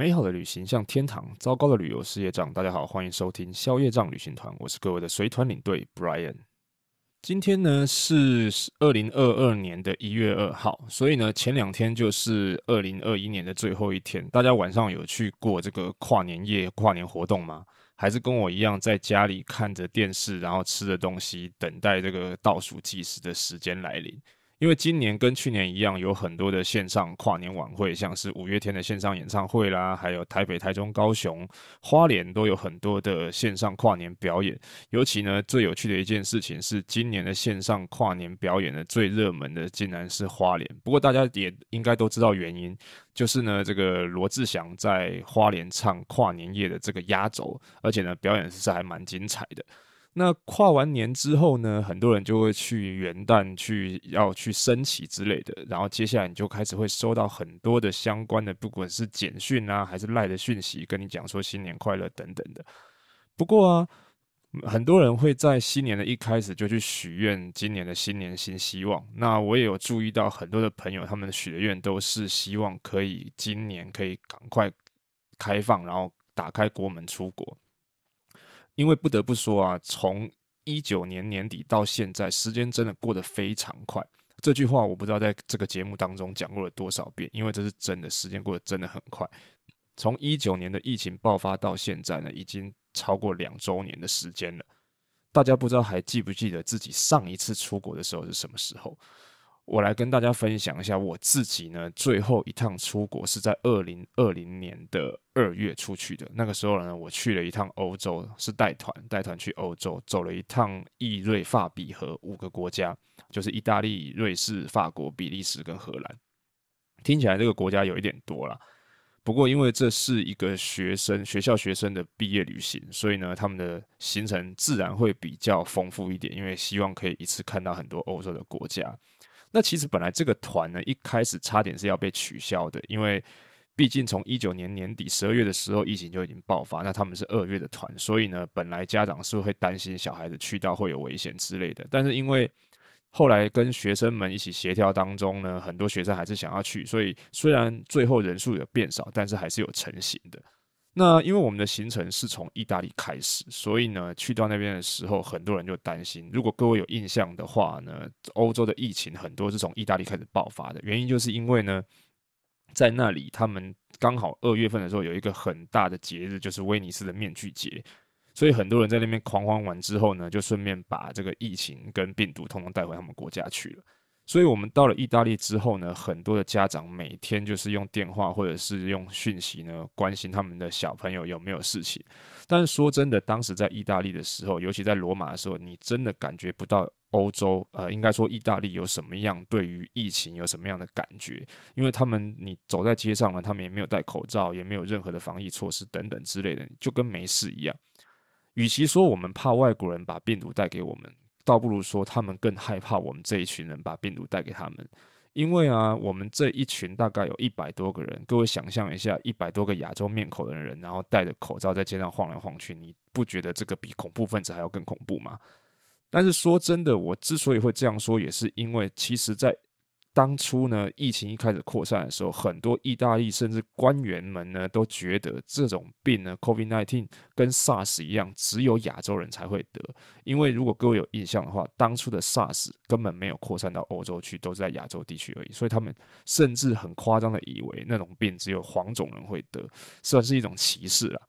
美好的旅行像天堂，糟糕的旅游是业账。大家好，欢迎收听宵夜账旅行团，我是各位的随团领队 Brian。今天呢是二零二二年的一月二号，所以呢前两天就是二零二一年的最后一天。大家晚上有去过这个跨年夜跨年活动吗？还是跟我一样在家里看着电视，然后吃着东西，等待这个倒数计时的时间来临？因为今年跟去年一样，有很多的线上跨年晚会，像是五月天的线上演唱会啦，还有台北、台中、高雄、花莲都有很多的线上跨年表演。尤其呢，最有趣的一件事情是，今年的线上跨年表演的最热门的，竟然是花莲。不过大家也应该都知道原因，就是呢，这个罗志祥在花莲唱跨年夜的这个压轴，而且呢，表演是还蛮精彩的。那跨完年之后呢，很多人就会去元旦去要去升旗之类的，然后接下来你就开始会收到很多的相关的，不管是简讯啊，还是赖的讯息，跟你讲说新年快乐等等的。不过啊，很多人会在新年的一开始就去许愿，今年的新年新希望。那我也有注意到很多的朋友，他们许的愿都是希望可以今年可以赶快开放，然后打开国门出国。因为不得不说啊，从一九年年底到现在，时间真的过得非常快。这句话我不知道在这个节目当中讲过了多少遍，因为这是真的，时间过得真的很快。从一九年的疫情爆发到现在呢，已经超过两周年的时间了。大家不知道还记不记得自己上一次出国的时候是什么时候？我来跟大家分享一下我自己呢，最后一趟出国是在二零二零年的二月出去的。那个时候呢，我去了一趟欧洲，是带团带团去欧洲，走了一趟意瑞法比和五个国家，就是意大利、瑞士、法国、比利时跟荷兰。听起来这个国家有一点多了，不过因为这是一个学生学校学生的毕业旅行，所以呢，他们的行程自然会比较丰富一点，因为希望可以一次看到很多欧洲的国家。那其实本来这个团呢，一开始差点是要被取消的，因为毕竟从一九年年底十二月的时候，疫情就已经爆发。那他们是二月的团，所以呢，本来家长是会担心小孩子去到会有危险之类的。但是因为后来跟学生们一起协调当中呢，很多学生还是想要去，所以虽然最后人数有变少，但是还是有成型的。那因为我们的行程是从意大利开始，所以呢，去到那边的时候，很多人就担心。如果各位有印象的话呢，欧洲的疫情很多是从意大利开始爆发的，原因就是因为呢，在那里他们刚好二月份的时候有一个很大的节日，就是威尼斯的面具节，所以很多人在那边狂欢完之后呢，就顺便把这个疫情跟病毒，通通带回他们国家去了。所以，我们到了意大利之后呢，很多的家长每天就是用电话或者是用讯息呢，关心他们的小朋友有没有事情。但是说真的，当时在意大利的时候，尤其在罗马的时候，你真的感觉不到欧洲，呃，应该说意大利有什么样对于疫情有什么样的感觉？因为他们，你走在街上呢，他们也没有戴口罩，也没有任何的防疫措施等等之类的，就跟没事一样。与其说我们怕外国人把病毒带给我们。倒不如说，他们更害怕我们这一群人把病毒带给他们，因为啊，我们这一群大概有一百多个人，各位想象一下，一百多个亚洲面孔的人，然后戴着口罩在街上晃来晃去，你不觉得这个比恐怖分子还要更恐怖吗？但是说真的，我之所以会这样说，也是因为，其实，在。当初呢，疫情一开始扩散的时候，很多意大利甚至官员们呢，都觉得这种病呢，COVID nineteen 跟 SARS 一样，只有亚洲人才会得。因为如果各位有印象的话，当初的 SARS 根本没有扩散到欧洲去，都是在亚洲地区而已。所以他们甚至很夸张的以为那种病只有黄种人会得，算是一种歧视了。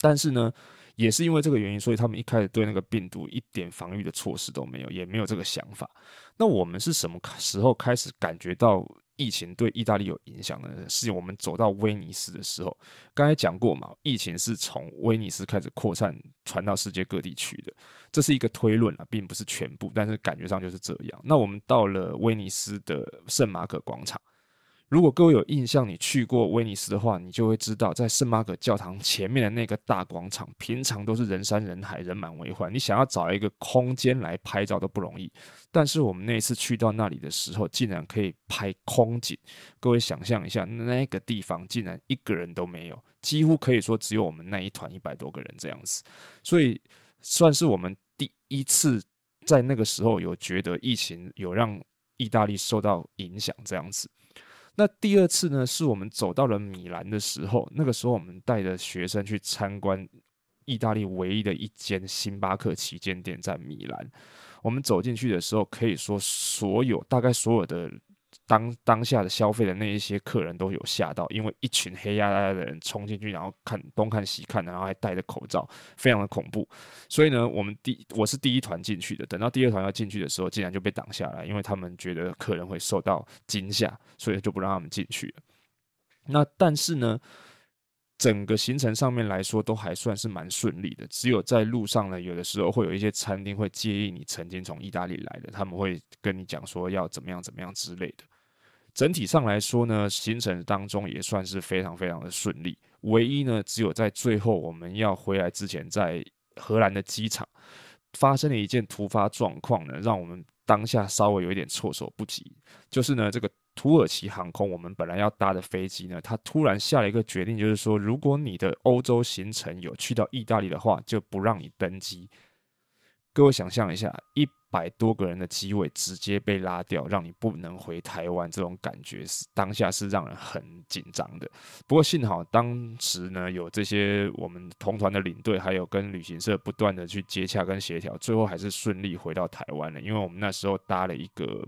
但是呢，也是因为这个原因，所以他们一开始对那个病毒一点防御的措施都没有，也没有这个想法。那我们是什么时候开始感觉到疫情对意大利有影响呢？是我们走到威尼斯的时候，刚才讲过嘛，疫情是从威尼斯开始扩散传到世界各地去的，这是一个推论啊，并不是全部，但是感觉上就是这样。那我们到了威尼斯的圣马可广场。如果各位有印象，你去过威尼斯的话，你就会知道，在圣马可教堂前面的那个大广场，平常都是人山人海、人满为患。你想要找一个空间来拍照都不容易。但是我们那次去到那里的时候，竟然可以拍空景。各位想象一下，那个地方竟然一个人都没有，几乎可以说只有我们那一团一百多个人这样子。所以算是我们第一次在那个时候有觉得疫情有让意大利受到影响这样子。那第二次呢，是我们走到了米兰的时候，那个时候我们带着学生去参观意大利唯一的一间星巴克旗舰店，在米兰。我们走进去的时候，可以说所有大概所有的。当当下的消费的那一些客人都有吓到，因为一群黑压压的人冲进去，然后看东看西看，然后还戴着口罩，非常的恐怖。所以呢，我们第我是第一团进去的，等到第二团要进去的时候，竟然就被挡下来，因为他们觉得客人会受到惊吓，所以就不让他们进去了。那但是呢，整个行程上面来说都还算是蛮顺利的，只有在路上呢，有的时候会有一些餐厅会介意你曾经从意大利来的，他们会跟你讲说要怎么样怎么样之类的。整体上来说呢，行程当中也算是非常非常的顺利。唯一呢，只有在最后我们要回来之前，在荷兰的机场发生了一件突发状况呢，让我们当下稍微有一点措手不及。就是呢，这个土耳其航空，我们本来要搭的飞机呢，它突然下了一个决定，就是说，如果你的欧洲行程有去到意大利的话，就不让你登机。各位想象一下，一。百多个人的机位直接被拉掉，让你不能回台湾，这种感觉是当下是让人很紧张的。不过幸好当时呢有这些我们同团的领队，还有跟旅行社不断的去接洽跟协调，最后还是顺利回到台湾了。因为我们那时候搭了一个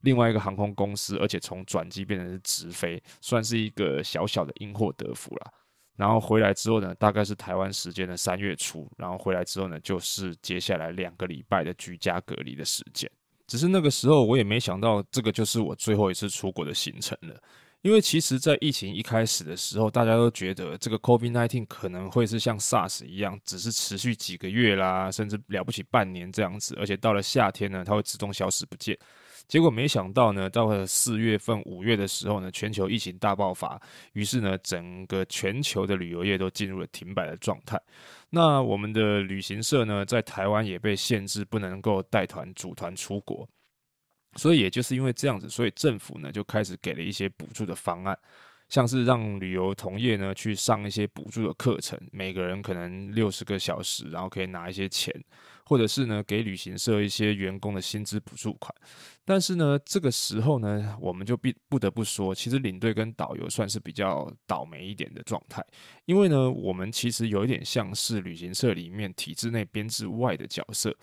另外一个航空公司，而且从转机变成是直飞，算是一个小小的因祸得福了。然后回来之后呢，大概是台湾时间的三月初，然后回来之后呢，就是接下来两个礼拜的居家隔离的时间。只是那个时候我也没想到，这个就是我最后一次出国的行程了。因为其实，在疫情一开始的时候，大家都觉得这个 COVID-19 可能会是像 SARS 一样，只是持续几个月啦，甚至了不起半年这样子。而且到了夏天呢，它会自动消失不见。结果没想到呢，到了四月份、五月的时候呢，全球疫情大爆发，于是呢，整个全球的旅游业都进入了停摆的状态。那我们的旅行社呢，在台湾也被限制，不能够带团、组团出国。所以也就是因为这样子，所以政府呢，就开始给了一些补助的方案。像是让旅游同业呢去上一些补助的课程，每个人可能六十个小时，然后可以拿一些钱，或者是呢给旅行社一些员工的薪资补助款。但是呢，这个时候呢，我们就必不得不说，其实领队跟导游算是比较倒霉一点的状态，因为呢，我们其实有一点像是旅行社里面体制内编制外的角色。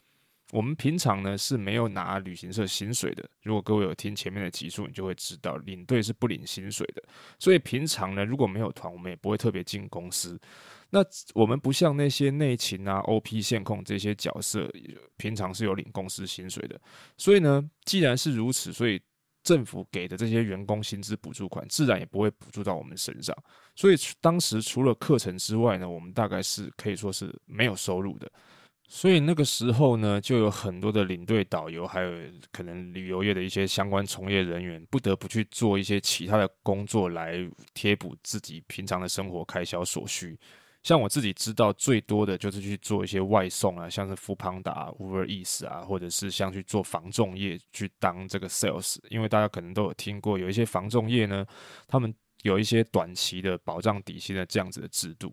我们平常呢是没有拿旅行社薪水的。如果各位有听前面的集数，你就会知道领队是不领薪水的。所以平常呢，如果没有团，我们也不会特别进公司。那我们不像那些内勤啊、OP 线控这些角色，平常是有领公司薪水的。所以呢，既然是如此，所以政府给的这些员工薪资补助款，自然也不会补助到我们身上。所以当时除了课程之外呢，我们大概是可以说是没有收入的。所以那个时候呢，就有很多的领队导游，还有可能旅游业的一些相关从业人员，不得不去做一些其他的工作来贴补自己平常的生活开销所需。像我自己知道最多的就是去做一些外送啊，像是富邦达、Uber Eats 啊，或者是像去做防重业去当这个 sales，因为大家可能都有听过，有一些防重业呢，他们有一些短期的保障底薪的这样子的制度。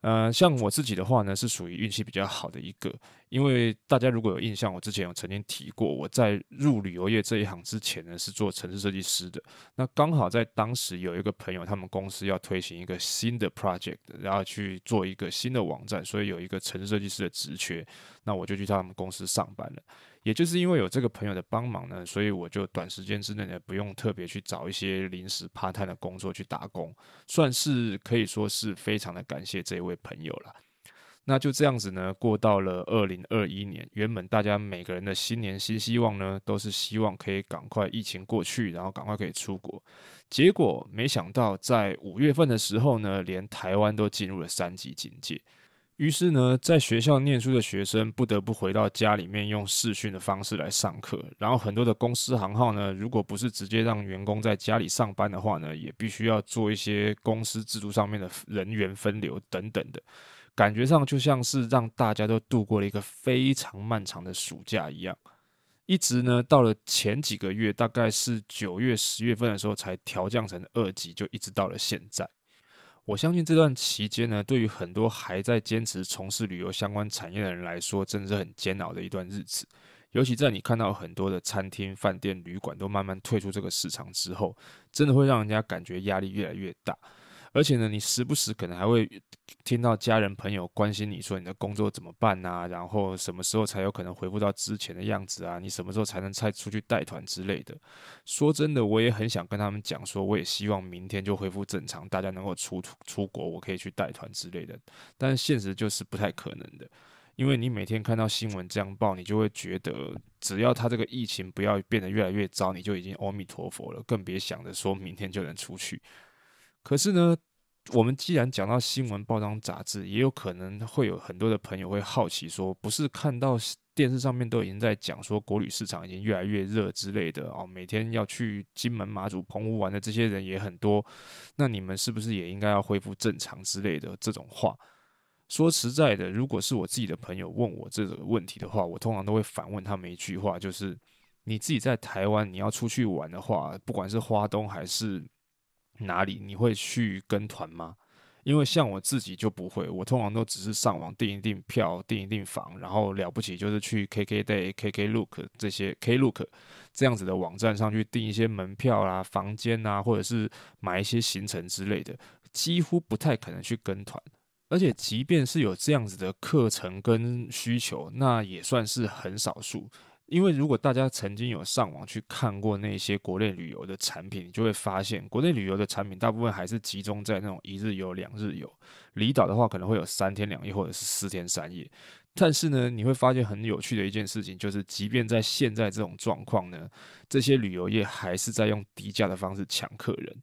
呃，像我自己的话呢，是属于运气比较好的一个。因为大家如果有印象，我之前有曾经提过，我在入旅游业这一行之前呢，是做城市设计师的。那刚好在当时有一个朋友，他们公司要推行一个新的 project，然后去做一个新的网站，所以有一个城市设计师的职缺，那我就去他们公司上班了。也就是因为有这个朋友的帮忙呢，所以我就短时间之内呢，不用特别去找一些临时 part time 的工作去打工，算是可以说是非常的感谢这一位朋友了。那就这样子呢，过到了二零二一年，原本大家每个人的新年新希望呢，都是希望可以赶快疫情过去，然后赶快可以出国。结果没想到，在五月份的时候呢，连台湾都进入了三级警戒，于是呢，在学校念书的学生不得不回到家里面用视讯的方式来上课，然后很多的公司行号呢，如果不是直接让员工在家里上班的话呢，也必须要做一些公司制度上面的人员分流等等的。感觉上就像是让大家都度过了一个非常漫长的暑假一样，一直呢到了前几个月，大概是九月、十月份的时候才调降成二级，就一直到了现在。我相信这段期间呢，对于很多还在坚持从事旅游相关产业的人来说，真的是很煎熬的一段日子。尤其在你看到很多的餐厅、饭店、旅馆都慢慢退出这个市场之后，真的会让人家感觉压力越来越大。而且呢，你时不时可能还会听到家人朋友关心你说你的工作怎么办啊？然后什么时候才有可能恢复到之前的样子啊？你什么时候才能再出去带团之类的？说真的，我也很想跟他们讲说，我也希望明天就恢复正常，大家能够出出国，我可以去带团之类的。但现实就是不太可能的，因为你每天看到新闻这样报，你就会觉得只要他这个疫情不要变得越来越糟，你就已经阿弥陀佛了，更别想着说明天就能出去。可是呢，我们既然讲到新闻、报章、杂志，也有可能会有很多的朋友会好奇说，不是看到电视上面都已经在讲说，国旅市场已经越来越热之类的哦，每天要去金门、马祖、澎湖玩的这些人也很多，那你们是不是也应该要恢复正常之类的这种话？说实在的，如果是我自己的朋友问我这个问题的话，我通常都会反问他们一句话，就是你自己在台湾，你要出去玩的话，不管是花东还是。哪里你会去跟团吗？因为像我自己就不会，我通常都只是上网订一订票、订一订房，然后了不起就是去 KK day、KK look 这些 K look 这样子的网站上去订一些门票啦、房间啊，或者是买一些行程之类的，几乎不太可能去跟团。而且即便是有这样子的课程跟需求，那也算是很少数。因为如果大家曾经有上网去看过那些国内旅游的产品，就会发现国内旅游的产品大部分还是集中在那种一日游、两日游。离岛的话可能会有三天两夜或者是四天三夜。但是呢，你会发现很有趣的一件事情，就是即便在现在这种状况呢，这些旅游业还是在用低价的方式抢客人，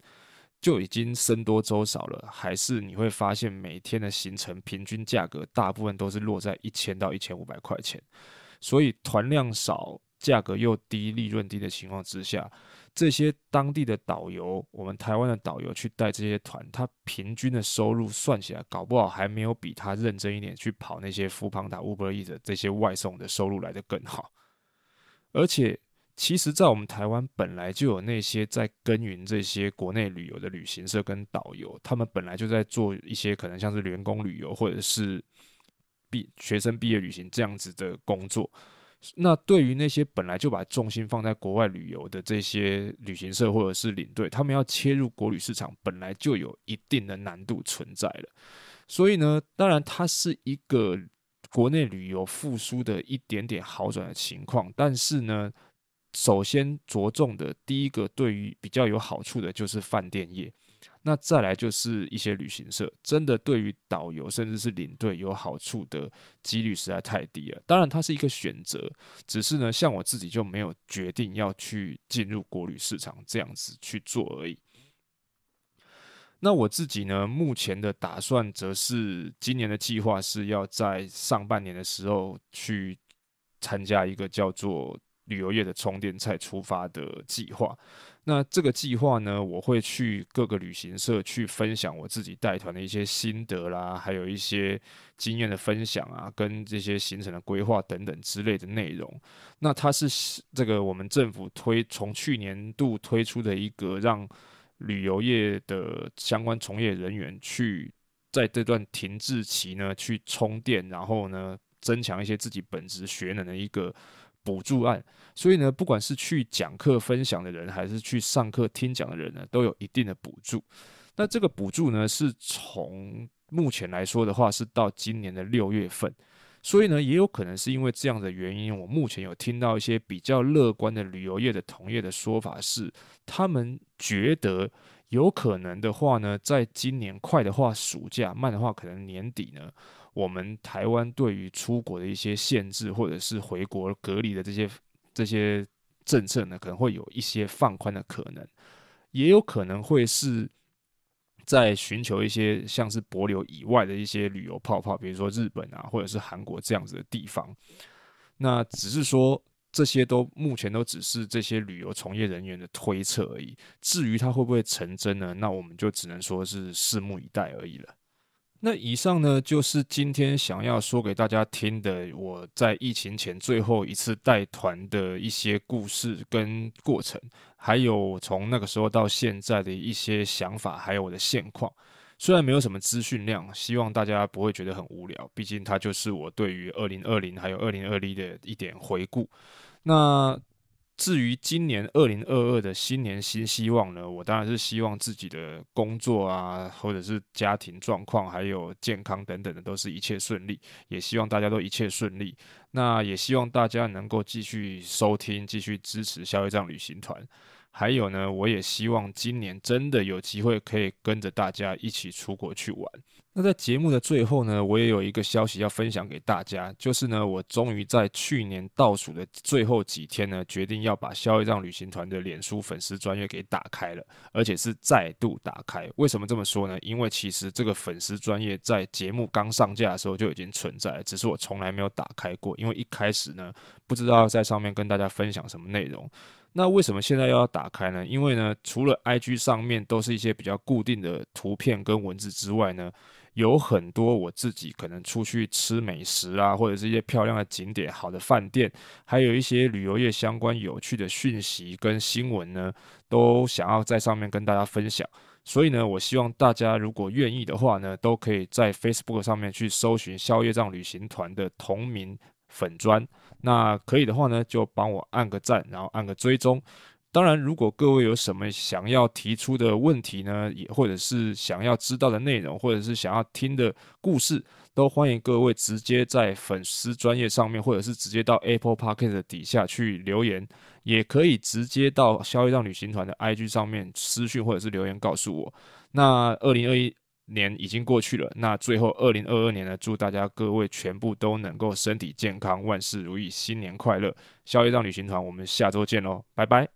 就已经僧多粥少了。还是你会发现每天的行程平均价格大部分都是落在一千到一千五百块钱。所以团量少、价格又低、利润低的情况之下，这些当地的导游，我们台湾的导游去带这些团，他平均的收入算起来，搞不好还没有比他认真一点去跑那些富邦塔、Uber Eats 这些外送的收入来的更好。而且，其实，在我们台湾本来就有那些在耕耘这些国内旅游的旅行社跟导游，他们本来就在做一些可能像是员工旅游或者是。学生毕业旅行这样子的工作，那对于那些本来就把重心放在国外旅游的这些旅行社或者是领队，他们要切入国旅市场，本来就有一定的难度存在了。所以呢，当然它是一个国内旅游复苏的一点点好转的情况，但是呢，首先着重的第一个，对于比较有好处的就是饭店业。那再来就是一些旅行社，真的对于导游甚至是领队有好处的几率实在太低了。当然，它是一个选择，只是呢，像我自己就没有决定要去进入国旅市场这样子去做而已。那我自己呢，目前的打算则是今年的计划是要在上半年的时候去参加一个叫做。旅游业的充电菜出发的计划，那这个计划呢，我会去各个旅行社去分享我自己带团的一些心得啦，还有一些经验的分享啊，跟这些行程的规划等等之类的内容。那它是这个我们政府推从去年度推出的一个，让旅游业的相关从业人员去在这段停滞期呢去充电，然后呢增强一些自己本职学能的一个。补助案，所以呢，不管是去讲课分享的人，还是去上课听讲的人呢，都有一定的补助。那这个补助呢，是从目前来说的话，是到今年的六月份。所以呢，也有可能是因为这样的原因，我目前有听到一些比较乐观的旅游业的同业的说法，是他们觉得有可能的话呢，在今年快的话暑假，慢的话可能年底呢。我们台湾对于出国的一些限制，或者是回国隔离的这些这些政策呢，可能会有一些放宽的可能，也有可能会是在寻求一些像是博流以外的一些旅游泡泡，比如说日本啊，或者是韩国这样子的地方。那只是说这些都目前都只是这些旅游从业人员的推测而已。至于它会不会成真呢？那我们就只能说是拭目以待而已了。那以上呢，就是今天想要说给大家听的，我在疫情前最后一次带团的一些故事跟过程，还有从那个时候到现在的一些想法，还有我的现况。虽然没有什么资讯量，希望大家不会觉得很无聊，毕竟它就是我对于二零二零还有二零二一的一点回顾。那。至于今年二零二二的新年新希望呢，我当然是希望自己的工作啊，或者是家庭状况，还有健康等等的都是一切顺利，也希望大家都一切顺利。那也希望大家能够继续收听，继续支持消费账旅行团。还有呢，我也希望今年真的有机会可以跟着大家一起出国去玩。那在节目的最后呢，我也有一个消息要分享给大家，就是呢，我终于在去年倒数的最后几天呢，决定要把肖一丈旅行团的脸书粉丝专业给打开了，而且是再度打开。为什么这么说呢？因为其实这个粉丝专业在节目刚上架的时候就已经存在，只是我从来没有打开过，因为一开始呢，不知道在上面跟大家分享什么内容。那为什么现在又要打开呢？因为呢，除了 IG 上面都是一些比较固定的图片跟文字之外呢。有很多我自己可能出去吃美食啊，或者是一些漂亮的景点、好的饭店，还有一些旅游业相关有趣的讯息跟新闻呢，都想要在上面跟大家分享。所以呢，我希望大家如果愿意的话呢，都可以在 Facebook 上面去搜寻“宵夜藏旅行团”的同名粉砖。那可以的话呢，就帮我按个赞，然后按个追踪。当然，如果各位有什么想要提出的问题呢，也或者是想要知道的内容，或者是想要听的故事，都欢迎各位直接在粉丝专业上面，或者是直接到 Apple Parket 底下去留言，也可以直接到消一浪旅行团的 IG 上面私讯或者是留言告诉我。那2021年已经过去了，那最后2022年呢，祝大家各位全部都能够身体健康，万事如意，新年快乐！消一浪旅行团，我们下周见喽，拜拜。